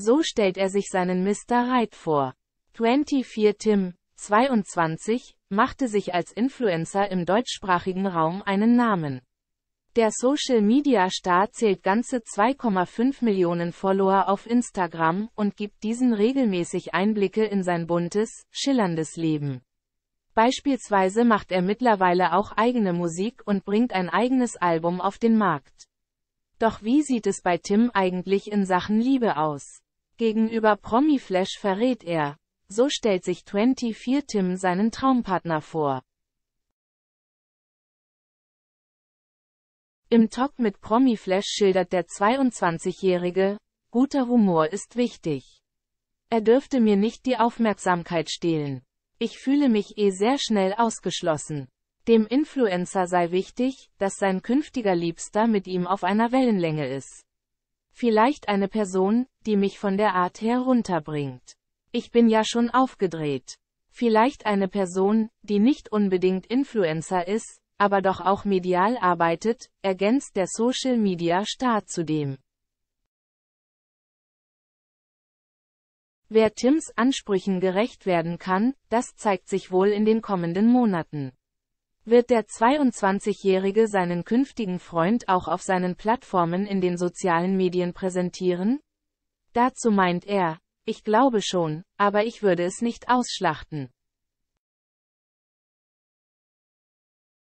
So stellt er sich seinen Mr. Wright vor. 24 Tim, 22, machte sich als Influencer im deutschsprachigen Raum einen Namen. Der Social-Media-Star zählt ganze 2,5 Millionen Follower auf Instagram und gibt diesen regelmäßig Einblicke in sein buntes, schillerndes Leben. Beispielsweise macht er mittlerweile auch eigene Musik und bringt ein eigenes Album auf den Markt. Doch wie sieht es bei Tim eigentlich in Sachen Liebe aus? Gegenüber Promiflash verrät er, so stellt sich 24 Tim seinen Traumpartner vor. Im Talk mit Promiflash schildert der 22-Jährige, guter Humor ist wichtig. Er dürfte mir nicht die Aufmerksamkeit stehlen. Ich fühle mich eh sehr schnell ausgeschlossen. Dem Influencer sei wichtig, dass sein künftiger Liebster mit ihm auf einer Wellenlänge ist. Vielleicht eine Person, die mich von der Art her runterbringt. Ich bin ja schon aufgedreht. Vielleicht eine Person, die nicht unbedingt Influencer ist, aber doch auch medial arbeitet, ergänzt der Social Media Star zudem. Wer Tims Ansprüchen gerecht werden kann, das zeigt sich wohl in den kommenden Monaten wird der 22-Jährige seinen künftigen Freund auch auf seinen Plattformen in den sozialen Medien präsentieren? Dazu meint er, ich glaube schon, aber ich würde es nicht ausschlachten.